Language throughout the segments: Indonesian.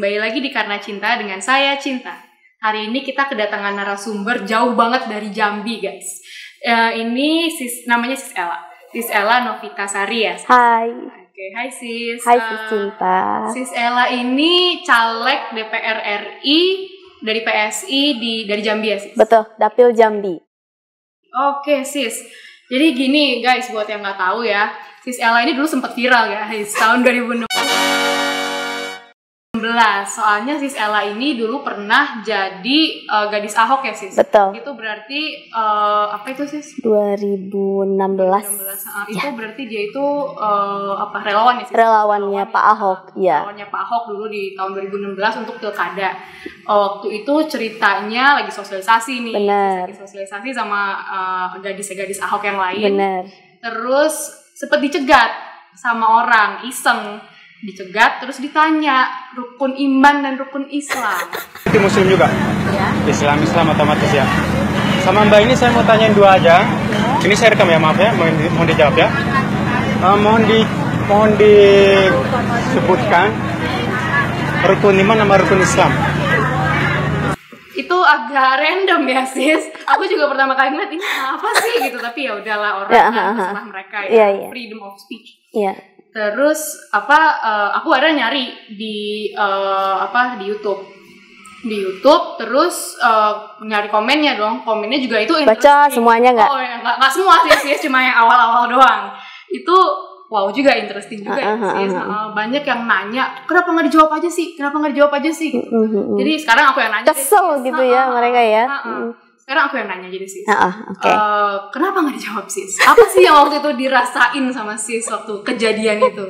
kembali lagi di Karena Cinta dengan saya Cinta. Hari ini kita kedatangan narasumber jauh banget dari Jambi, guys. Uh, ini sis, namanya Sis Ella. Sis Ella Novita Sari ya. Hai. Oke, okay, hai Sis. Hai Sis eh, Cinta. Uh, sis Ella ini caleg DPR RI dari PSI di dari Jambi ya, Sis. Betul, Dapil Jambi. Oke, okay, Sis. Jadi gini guys, buat yang nggak tahu ya, Sis Ella ini dulu sempat viral ya, guys, tahun 2006. 16. Soalnya sis Ella ini dulu pernah jadi uh, gadis Ahok ya sis. Betul. Itu berarti uh, apa itu sis? 2016. 2016. Uh, itu berarti dia itu uh, apa relawan ya sis? Relawannya Relawan, Pak Ahok, ya. Relawannya Pak Ahok dulu di tahun 2016 untuk pilkada. Waktu itu ceritanya lagi sosialisasi nih. Benar. Lagi sosialisasi sama gadis-gadis uh, Ahok yang lain. Benar. Terus sempat dicegat sama orang iseng dicegat terus ditanya rukun iman dan rukun Islam. Itu muslim juga? Ya. Islam Islam otomatis ya. Sama Mbak ini saya mau tanyain dua aja. Ya. Ini saya rekam ya maaf ya, mohon, di, mohon dijawab ya. Uh, mohon di mohon disebutkan rukun iman sama rukun Islam. Itu agak random ya sis. Aku juga pertama kali ngeliat ini apa sih gitu tapi ya udahlah orang ya, kan, mereka ya, ya, ya. freedom of speech. Iya terus apa uh, aku ada nyari di uh, apa di YouTube di YouTube terus uh, nyari komennya dong komennya juga itu baca semuanya nggak oh ya nggak gak semua sih sih cuma yang awal-awal doang itu wow juga interesting juga uh, uh, uh, uh, uh. banyak yang nanya kenapa nggak dijawab aja sih kenapa nggak dijawab aja sih uh, uh, uh. jadi sekarang aku yang nanya kesel gitu ya ah, ah, ah, mereka ya uh, uh. Karena aku yang nanya jadi sis uh, okay. uh, eh, kenapa nggak dijawab sis apa sih yang waktu itu dirasain sama sis waktu kejadian itu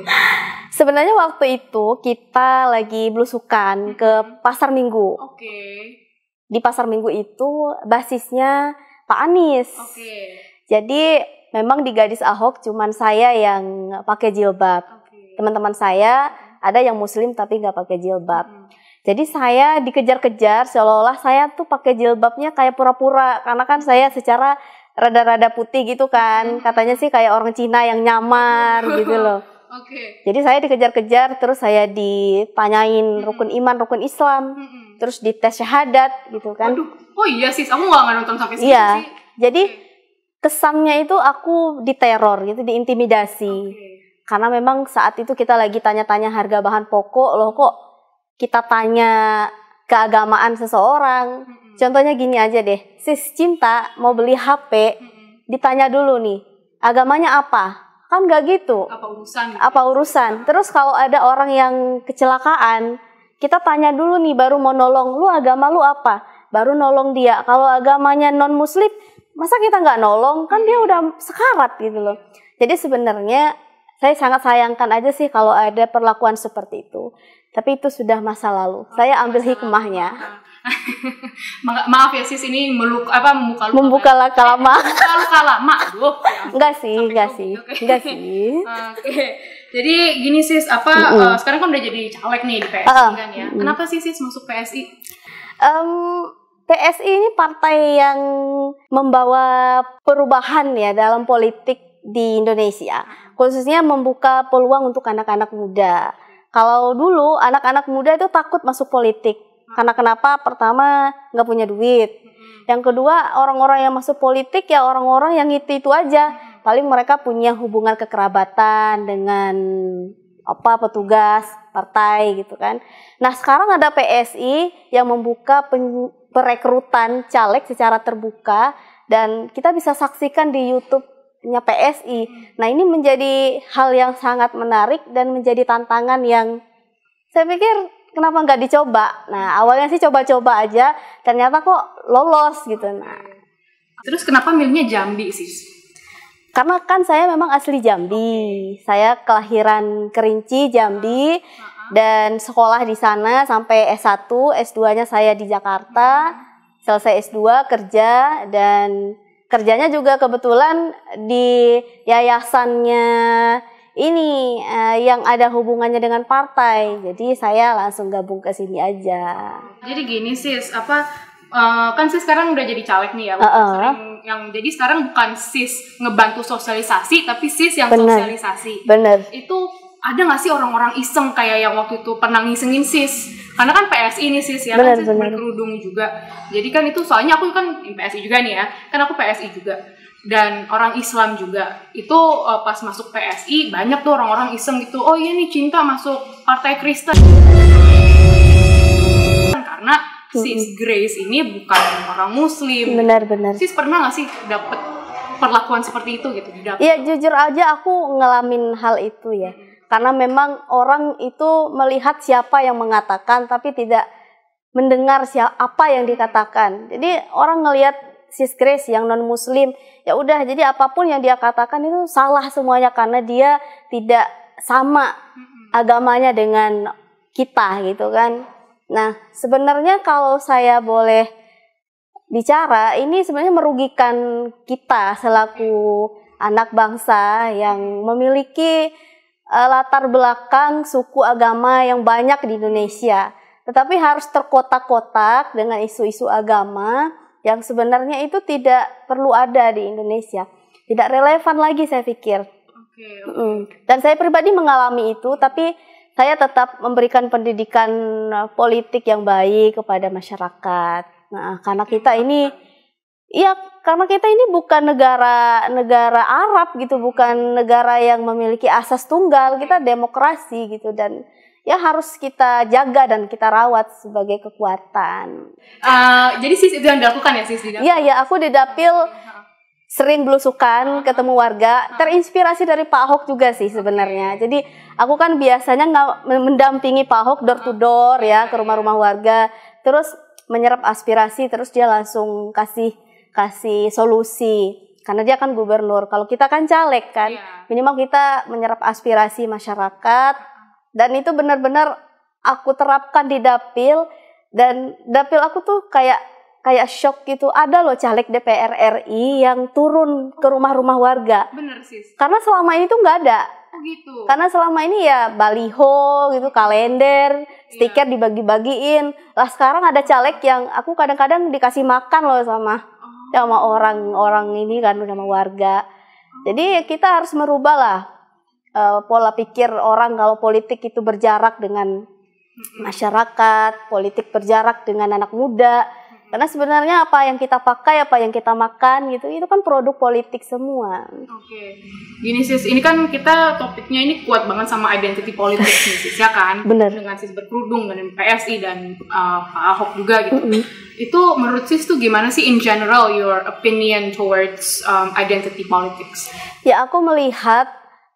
sebenarnya waktu itu kita lagi belusukan ke pasar minggu oke okay. di pasar minggu itu basisnya pak anies oke okay. jadi memang di gadis ahok cuman saya yang pakai jilbab okay. teman-teman saya ada yang muslim tapi nggak pakai jilbab hmm jadi saya dikejar-kejar seolah-olah saya tuh pakai jilbabnya kayak pura-pura karena kan saya secara rada-rada putih gitu kan. Hmm. Katanya sih kayak orang Cina yang nyamar gitu loh. Oke. Okay. Jadi saya dikejar-kejar terus saya ditanyain hmm. rukun iman, rukun Islam. Hmm. Terus dites syahadat gitu kan. Aduh. Oh iya sih, kamu nggak nonton sampai sini iya. sih. Jadi kesannya itu aku diteror gitu, diintimidasi. Okay. Karena memang saat itu kita lagi tanya-tanya harga bahan pokok, loh kok kita tanya keagamaan seseorang. Mm-hmm. Contohnya gini aja deh, sis cinta mau beli HP, mm-hmm. ditanya dulu nih, agamanya apa? Kan nggak gitu. Apa urusan? Gitu. Apa urusan? Terus kalau ada orang yang kecelakaan, kita tanya dulu nih, baru mau nolong, lu agama lu apa? Baru nolong dia. Kalau agamanya non muslim, masa kita nggak nolong? Kan dia udah sekarat gitu loh. Jadi sebenarnya saya sangat sayangkan aja sih kalau ada perlakuan seperti itu tapi itu sudah masa lalu. Oh, saya ambil hikmahnya. Lalu. maaf ya sis ini meluk apa membuka luka membuka kan? luka lama. Membuka luka lama. Duh, ya enggak sih, enggak sih. Enggak sih. Oke. Jadi gini sis, apa mm -hmm. uh, sekarang kan udah jadi caleg nih di PSI uh, kan ya. Mm. Kenapa sih sis masuk PSI? Um, PSI ini partai yang membawa perubahan ya dalam politik di Indonesia, khususnya membuka peluang untuk anak-anak muda kalau dulu anak-anak muda itu takut masuk politik. Hmm. Karena kenapa? Pertama, nggak punya duit. Hmm. Yang kedua, orang-orang yang masuk politik ya orang-orang yang itu-itu aja. Hmm. Paling mereka punya hubungan kekerabatan dengan apa petugas partai gitu kan. Nah, sekarang ada PSI yang membuka perekrutan caleg secara terbuka dan kita bisa saksikan di YouTube nya PSI. Nah, ini menjadi hal yang sangat menarik dan menjadi tantangan yang saya pikir kenapa nggak dicoba? Nah, awalnya sih coba-coba aja, ternyata kok lolos gitu. Nah, terus kenapa milihnya Jambi sih? Karena kan saya memang asli Jambi. Okay. Saya kelahiran Kerinci, Jambi uh dan sekolah di sana sampai S1, S2-nya saya di Jakarta. Selesai S2 kerja dan kerjanya juga kebetulan di yayasannya ini uh, yang ada hubungannya dengan partai. Jadi saya langsung gabung ke sini aja. Jadi gini sis, apa uh, kan sih sekarang udah jadi caleg nih ya. Uh -uh. Sering, yang jadi sekarang bukan sis ngebantu sosialisasi, tapi sis yang Bener. sosialisasi. Bener. Itu ada gak sih orang-orang iseng kayak yang waktu itu pernah ngisengin sis karena kan PSI ini sis ya bener, kan sis berkerudung juga jadi kan itu soalnya aku kan PSI juga nih ya kan aku PSI juga dan orang Islam juga itu uh, pas masuk PSI banyak tuh orang-orang iseng gitu oh iya nih cinta masuk partai Kristen karena sis Grace ini bukan orang Muslim benar-benar sis pernah gak sih dapet perlakuan seperti itu gitu Iya Iya jujur aja aku ngalamin hal itu ya karena memang orang itu melihat siapa yang mengatakan tapi tidak mendengar siapa apa yang dikatakan. Jadi orang ngelihat sis Grace yang non muslim ya udah jadi apapun yang dia katakan itu salah semuanya karena dia tidak sama agamanya dengan kita gitu kan. Nah, sebenarnya kalau saya boleh bicara, ini sebenarnya merugikan kita selaku anak bangsa yang memiliki uh, latar belakang suku agama yang banyak di Indonesia, tetapi harus terkotak-kotak dengan isu-isu agama yang sebenarnya itu tidak perlu ada di Indonesia. Tidak relevan lagi saya pikir. Okay, okay. Mm. Dan saya pribadi mengalami itu, tapi saya tetap memberikan pendidikan eh, politik yang baik kepada masyarakat. Nah, karena kita ini Iya, karena kita ini bukan negara negara Arab gitu, bukan negara yang memiliki asas tunggal. Kita hmm. demokrasi gitu dan ya harus kita jaga dan kita rawat sebagai kekuatan. Uh, jadi sis itu yang dilakukan ya sis Iya ya aku di dapil sering belusukan ketemu warga terinspirasi dari Pak Ahok juga sih sebenarnya jadi aku kan biasanya nggak mendampingi Pak Ahok door to door ya ke rumah-rumah warga terus menyerap aspirasi terus dia langsung kasih kasih solusi karena dia kan gubernur. Kalau kita kan caleg kan, iya. minimal kita menyerap aspirasi masyarakat dan itu benar-benar aku terapkan di dapil dan dapil aku tuh kayak kayak shock gitu. Ada loh caleg DPR RI yang turun ke rumah-rumah warga. Bener sih. Karena selama ini tuh nggak ada. Oh gitu. Karena selama ini ya baliho gitu, kalender, iya. stiker iya. dibagi-bagiin. Lah sekarang ada caleg yang aku kadang-kadang dikasih makan loh sama sama orang-orang ini kan sama warga. Jadi kita harus merubah lah uh, eh, pola pikir orang kalau politik itu berjarak dengan masyarakat, politik berjarak dengan anak muda karena sebenarnya apa yang kita pakai, apa yang kita makan gitu, itu kan produk politik semua. Oke. Okay. Gini sis, ini kan kita topiknya ini kuat banget sama identity politik nih sis ya kan? Bener. Dengan sis berkerudung dengan PSI dan uh, Pak Ahok juga gitu. Mm -hmm. Itu menurut sis tuh gimana sih in general your opinion towards um, identity politics? Ya aku melihat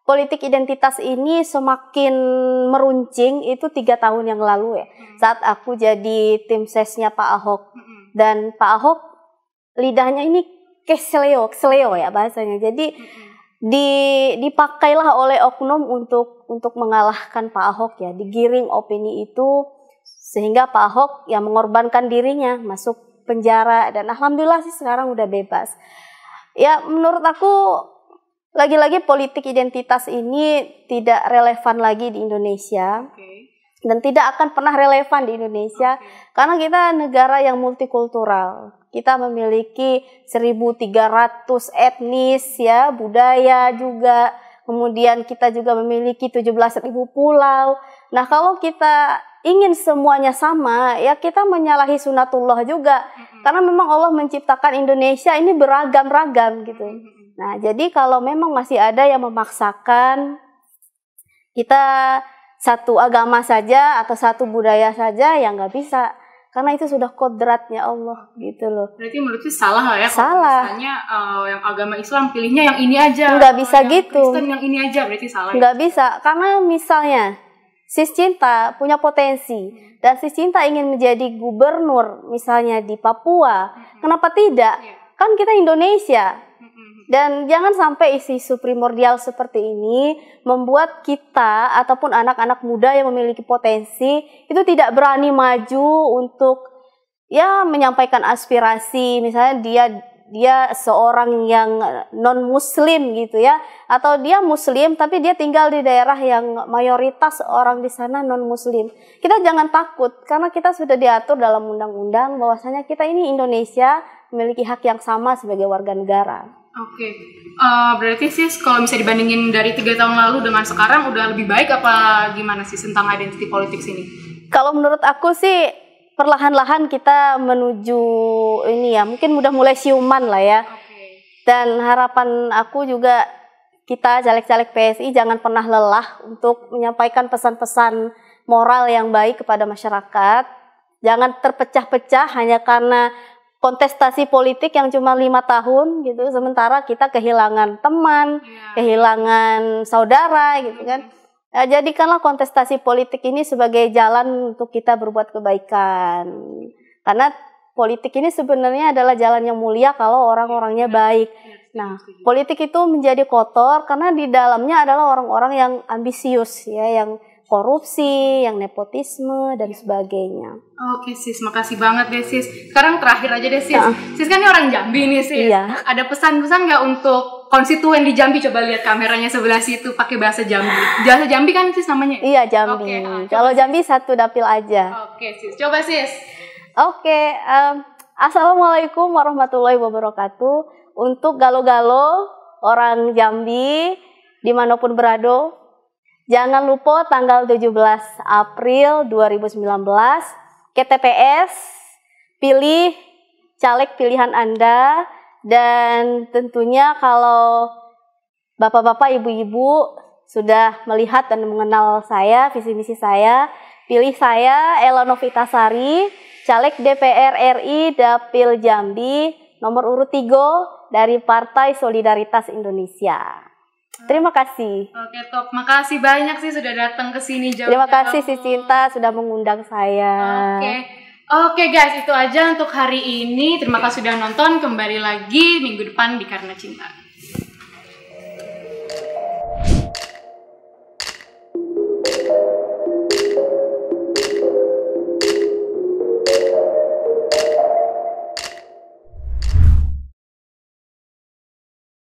politik identitas ini semakin meruncing itu tiga tahun yang lalu ya. Hmm. Saat aku jadi tim sesnya Pak Ahok. Dan Pak Ahok lidahnya ini kesleo, kesleo ya bahasanya. Jadi di, dipakailah oleh oknum untuk untuk mengalahkan Pak Ahok ya, digiring opini itu sehingga Pak Ahok yang mengorbankan dirinya masuk penjara dan alhamdulillah sih sekarang udah bebas. Ya menurut aku lagi-lagi politik identitas ini tidak relevan lagi di Indonesia. Okay dan tidak akan pernah relevan di Indonesia okay. karena kita negara yang multikultural. Kita memiliki 1300 etnis ya, budaya juga. Kemudian kita juga memiliki 17.000 pulau. Nah, kalau kita ingin semuanya sama, ya kita menyalahi sunatullah juga. Karena memang Allah menciptakan Indonesia ini beragam-ragam gitu. Nah, jadi kalau memang masih ada yang memaksakan kita satu agama saja atau satu budaya saja ya nggak bisa karena itu sudah kodratnya Allah gitu loh. Berarti menurutku salah ya salah. misalnya uh, yang agama Islam pilihnya yang ini aja. Nggak bisa yang gitu. Kristen yang ini aja berarti salah. Ya? Nggak ya? bisa karena misalnya sis cinta punya potensi dan sis cinta ingin menjadi gubernur misalnya di Papua, kenapa tidak? Iya. Kan kita Indonesia, dan jangan sampai isi isu primordial seperti ini membuat kita ataupun anak-anak muda yang memiliki potensi itu tidak berani maju untuk ya menyampaikan aspirasi. Misalnya dia dia seorang yang non muslim gitu ya atau dia muslim tapi dia tinggal di daerah yang mayoritas orang di sana non muslim kita jangan takut karena kita sudah diatur dalam undang-undang bahwasanya kita ini Indonesia memiliki hak yang sama sebagai warga negara Oke, okay. uh, eh, berarti sih kalau bisa dibandingin dari tiga tahun lalu dengan sekarang udah lebih baik apa gimana sih tentang identity politik sini? Kalau menurut aku sih perlahan-lahan kita menuju ini ya, mungkin udah mulai siuman lah ya. Okay. Dan harapan aku juga kita caleg-caleg PSI jangan pernah lelah untuk menyampaikan pesan-pesan moral yang baik kepada masyarakat. Jangan terpecah-pecah hanya karena kontestasi politik yang cuma lima tahun gitu sementara kita kehilangan teman ya. kehilangan saudara gitu kan iya. ya, jadikanlah kontestasi politik ini sebagai jalan untuk kita berbuat kebaikan karena politik ini sebenarnya adalah jalan yang mulia kalau orang-orangnya iya. baik iya, nah politik itu menjadi kotor karena di dalamnya adalah orang-orang yang ambisius ya yang korupsi, yang nepotisme dan iya. sebagainya. Oke sis, makasih banget deh sis. Sekarang terakhir aja deh sis. Uh. Sis kan ini orang Jambi nih sis. Iya. Ada pesan-pesan nggak untuk konstituen di Jambi? Coba lihat kameranya sebelah situ pakai bahasa Jambi. Bahasa Jambi kan sis namanya? Iya Jambi. Okay, uh, Kalau Jambi satu dapil aja. Oke sis, coba sis. Oke, um, assalamualaikum warahmatullahi wabarakatuh. Untuk galo-galo orang Jambi dimanapun berada, Jangan lupa tanggal 17 April 2019 KTPS pilih caleg pilihan Anda dan tentunya kalau Bapak-bapak, ibu-ibu sudah melihat dan mengenal saya, visi misi saya, pilih saya Ella Novitasari, caleg DPR RI Dapil Jambi nomor urut 3 dari Partai Solidaritas Indonesia. Hmm. Terima kasih. Oke, Top. Makasih banyak sih sudah datang ke sini jauh. Terima kasih si Cinta sudah mengundang saya. Oke. Oke guys, itu aja untuk hari ini. Terima iya. kasih sudah nonton. Kembali lagi minggu depan di Karena Cinta.